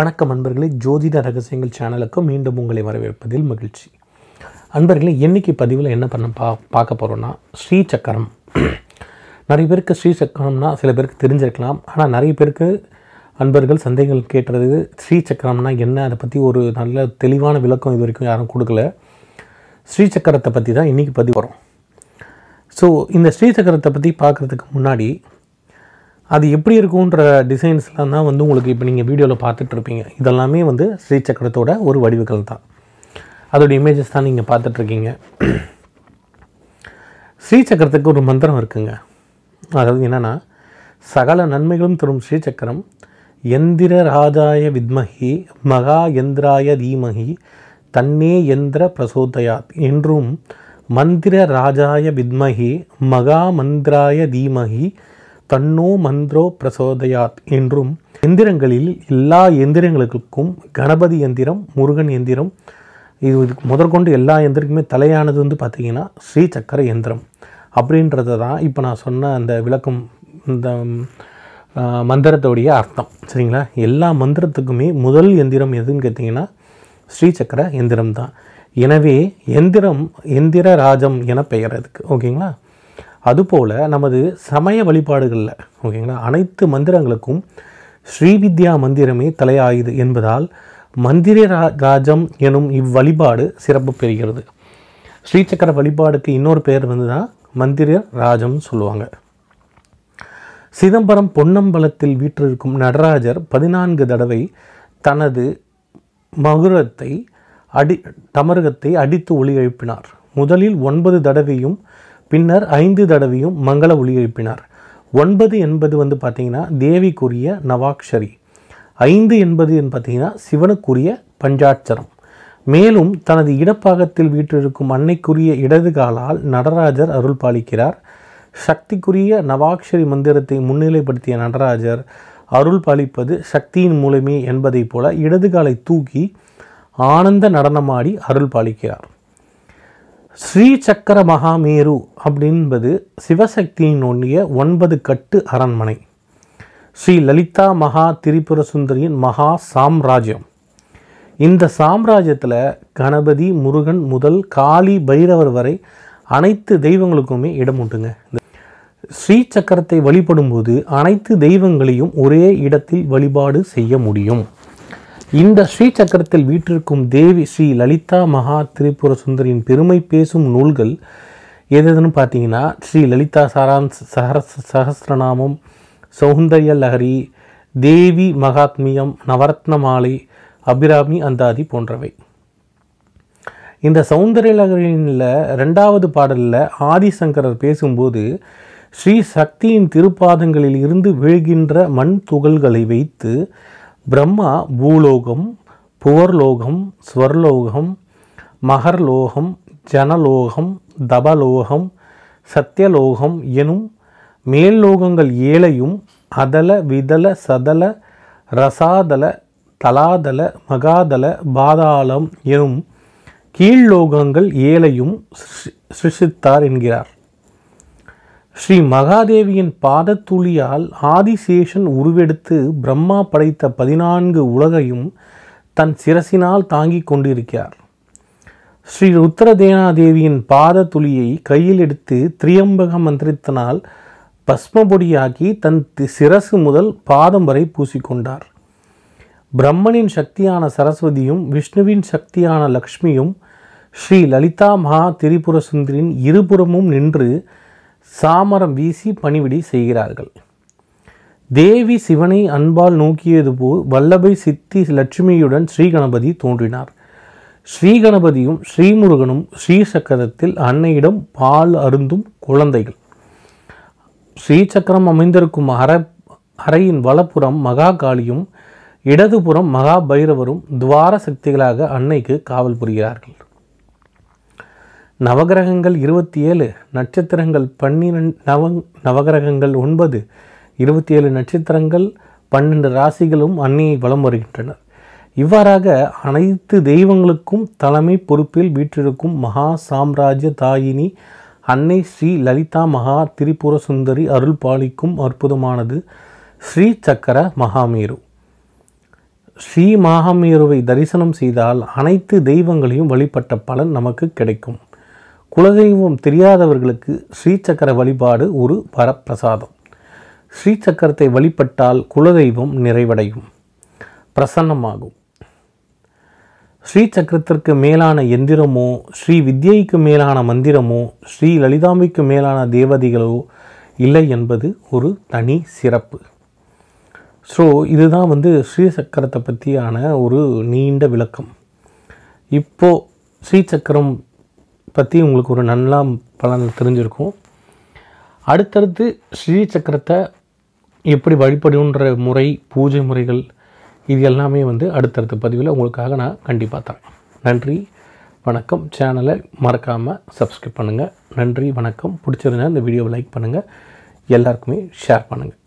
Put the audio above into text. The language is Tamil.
வணக்கம் அன்பர்களே ஜோதிட ரகசியங்கள் சேனலுக்கு மீண்டும் உங்களை வரவேற்பதில் மகிழ்ச்சி அன்பர்களே இன்றைக்கி பதிவில் என்ன பண்ண பா பார்க்க போகிறோன்னா ஸ்ரீ சக்கரம் நிறைய பேருக்கு ஸ்ரீ சக்கரம்னா சில பேருக்கு தெரிஞ்சிருக்கலாம் ஆனால் நிறைய பேருக்கு அன்பர்கள் சந்தேகங்கள் கேட்டுறது ஸ்ரீ சக்கரம்னா என்ன அதை பற்றி ஒரு நல்ல தெளிவான விளக்கம் இது வரைக்கும் யாரும் கொடுக்கல ஸ்ரீ சக்கரத்தை பற்றி தான் இன்றைக்கி பதிவு வரும் ஸோ இந்த ஸ்ரீ சக்கரத்தை பற்றி பார்க்குறதுக்கு முன்னாடி அது எப்படி இருக்குன்ற டிசைன்ஸ்லாம் தான் வந்து உங்களுக்கு இப்போ நீங்கள் வீடியோவில் பார்த்துட்ருப்பீங்க இதெல்லாமே வந்து ஸ்ரீ சக்கரத்தோட ஒரு வடிவுகள் தான் அதோடய இமேஜஸ் தான் நீங்கள் பார்த்துட்ருக்கீங்க ஸ்ரீ சக்கரத்துக்கு ஒரு மந்திரம் இருக்குங்க அதாவது என்னென்னா சகல நன்மைகளும் தரும் ஸ்ரீசக்கரம் எந்திர ராஜாய வித்மகி மகா எந்திராய தீமகி தன்னே எந்திர பிரசோதயாத் என்றும் மந்திர ராஜாய வித்மகி மகா மந்திராய தீமகி தன்னோ மந்திரோ பிரசோதயாத் என்றும் எந்திரங்களில் எல்லா எந்திரங்களுக்கும் கணபதி எந்திரம் முருகன் எந்திரம் இது இதுக்கு முதற்கொண்டு எல்லா எந்திரக்குமே தலையானது வந்து பார்த்திங்கன்னா ஸ்ரீ சக்கர எந்திரம் அப்படின்றத தான் இப்போ நான் சொன்ன அந்த விளக்கம் இந்த மந்திரத்தோடைய அர்த்தம் சரிங்களா எல்லா மந்திரத்துக்குமே முதல் எந்திரம் எதுன்னு கேட்டிங்கன்னா ஸ்ரீ சக்கர எந்திரம் தான் எனவே எந்திரம் எந்திர ராஜம் என பெயர் அதுக்கு ஓகேங்களா அதுபோல் நமது சமய வழிபாடுகளில் ஓகேங்களா அனைத்து மந்திரங்களுக்கும் ஸ்ரீவித்யா மந்திரமே தலையாயுது என்பதால் மந்திர ராஜம் எனும் இவ்வழிபாடு சிறப்பு பெறுகிறது ஸ்ரீசக்கர வழிபாடுக்கு இன்னொரு பெயர் வந்து தான் மந்திர ராஜம்னு சொல்லுவாங்க சிதம்பரம் பொன்னம்பலத்தில் வீற்றிருக்கும் நடராஜர் பதினான்கு தடவை தனது மகுரத்தை அடி தமருகத்தை அடித்து ஒளி எழுப்பினார் முதலில் ஒன்பது தடவையும் பின்னர் ஐந்து தடவையும் மங்கள ஒளி எழுப்பினார் ஒன்பது என்பது வந்து பார்த்திங்கன்னா தேவிக்குரிய நவாக்ஷரி ஐந்து என்பது பார்த்தீங்கன்னா சிவனுக்குரிய பஞ்சாட்சரம் மேலும் தனது இடப்பாகத்தில் வீற்றிருக்கும் அன்னைக்குரிய இடது காலால் நடராஜர் அருள் பாலிக்கிறார் சக்திக்குரிய நவாக்ஷரி மந்திரத்தை முன்னிலைப்படுத்திய நடராஜர் அருள் பாலிப்பது சக்தியின் மூலமே என்பதைப் போல இடது காலை தூக்கி ஆனந்த நடனமாடி அருள் பாலிக்கிறார் ஸ்ரீ சக்கர மகாமேரு அப்படின்பது சிவசக்தியின் ஒன்றிய ஒன்பது கட்டு அரண்மனை ஸ்ரீ லலிதா மகா திரிபுர சுந்தரியின் மகா சாம்ராஜ்யம் இந்த சாம்ராஜ்யத்தில் கணபதி முருகன் முதல் காளி பைரவர் வரை அனைத்து தெய்வங்களுக்குமே இடம் உண்டுங்க ஸ்ரீ சக்கரத்தை வழிபடும்போது அனைத்து தெய்வங்களையும் ஒரே இடத்தில் வழிபாடு செய்ய முடியும் இந்த ஸ்ரீ சக்கரத்தில் வீற்றிருக்கும் தேவி ஸ்ரீ லலிதா மகா திரிபுர சுந்தரியின் பெருமை பேசும் நூல்கள் எதுன்னு பார்த்தீங்கன்னா ஸ்ரீ லலிதா சாராம் சஹஸ் சஹசிரநாமம் சௌந்தர்ய லஹரி தேவி மகாத்மியம் நவரத்ன மாலை அபிராமி அந்தாதி போன்றவை இந்த சௌந்தர்ய லகரியில் ரெண்டாவது பாடலில் ஆதிசங்கரர் பேசும்போது ஸ்ரீ சக்தியின் திருப்பாதங்களில் இருந்து விழுகின்ற மண் துகள்களை வைத்து பிரம்மா பூலோகம் புவர்லோகம் ஸ்வர்லோகம் மகர்லோகம் ஜனலோகம் தபலோகம் சத்தியலோகம் எனும் மேல்லோகங்கள் ஏழையும் அதல விதல சதல ரசாதல தலாதல மகாதல பாதாளம் எனும் கீழ்லோகங்கள் ஏழையும் சிருஷித்தார் என்கிறார் ஸ்ரீ மகாதேவியின் பாதத்துளியால் ஆதிசேஷன் உருவெடுத்து பிரம்மா படைத்த பதினான்கு உலகையும் தன் சிரசினால் தாங்கிக் கொண்டிருக்கிறார் ஸ்ரீ ருத்ரதேனாதேவியின் தேவியின் பாத துளியை கையில் எடுத்து திரியம்பக மந்திரத்தினால் பஸ்மபொடியாக்கி தன் சிரசு முதல் பாதம் வரை பூசிக்கொண்டார் பிரம்மனின் சக்தியான சரஸ்வதியும் விஷ்ணுவின் சக்தியான லக்ஷ்மியும் ஸ்ரீ லலிதா மகா திரிபுர சுந்தரின் இருபுறமும் நின்று சாமரம் வீசி பணிவிடி செய்கிறார்கள் தேவி சிவனை அன்பால் நோக்கியது போல் வல்லபை சித்தி லட்சுமியுடன் ஸ்ரீகணபதி தோன்றினார் ஸ்ரீகணபதியும் ஸ்ரீமுருகனும் ஸ்ரீசக்கரத்தில் அன்னையிடம் பால் அருந்தும் குழந்தைகள் ஸ்ரீசக்கரம் அமைந்திருக்கும் அற அறையின் வலப்புறம் மகாகாளியும் இடதுபுறம் மகாபைரவரும் துவார சக்திகளாக அன்னைக்கு காவல் புரிகிறார்கள் நவகிரகங்கள் இருபத்தி ஏழு நட்சத்திரங்கள் பன்னிரெண்டு நவ நவகிரகங்கள் ஒன்பது இருபத்தி ஏழு நட்சத்திரங்கள் பன்னெண்டு ராசிகளும் அன்னியை வலம் வருகின்றனர் இவ்வாறாக அனைத்து தெய்வங்களுக்கும் தலைமை பொறுப்பில் வீற்றிருக்கும் மகா சாம்ராஜ்ய தாயினி அன்னை ஸ்ரீ லலிதா மகா திரிபுர சுந்தரி அருள் பாலிக்கும் அற்புதமானது ஸ்ரீ சக்கர மகாமேரு ஸ்ரீ மகாமேருவை தரிசனம் செய்தால் அனைத்து தெய்வங்களையும் வழிபட்ட பலன் நமக்கு கிடைக்கும் குலதெய்வம் தெரியாதவர்களுக்கு ஸ்ரீசக்கர வழிபாடு ஒரு வரப்பிரசாதம் ஸ்ரீசக்கரத்தை வழிபட்டால் குலதெய்வம் நிறைவடையும் பிரசன்னமாகும் ஸ்ரீ சக்கரத்திற்கு மேலான எந்திரமோ ஸ்ரீ வித்யைக்கு மேலான மந்திரமோ ஸ்ரீ லலிதாம்பிக்கு மேலான தேவதைகளோ இல்லை என்பது ஒரு தனி சிறப்பு ஸோ இதுதான் வந்து ஸ்ரீ சக்கரத்தை பற்றியான ஒரு நீண்ட விளக்கம் இப்போது ஸ்ரீ சக்கரம் பற்றி உங்களுக்கு ஒரு நல்லா பலன் தெரிஞ்சிருக்கும் அடுத்தடுத்து ஸ்ரீ சக்கரத்தை எப்படி வழிபடுன்ற முறை பூஜை முறைகள் இது எல்லாமே வந்து அடுத்தடுத்த பதிவில் உங்களுக்காக நான் கண்டிப்பாக தரேன் நன்றி வணக்கம் சேனலை மறக்காமல் சப்ஸ்கிரைப் பண்ணுங்கள் நன்றி வணக்கம் பிடிச்சிருந்தால் இந்த வீடியோவை லைக் பண்ணுங்கள் எல்லாருக்குமே ஷேர் பண்ணுங்கள்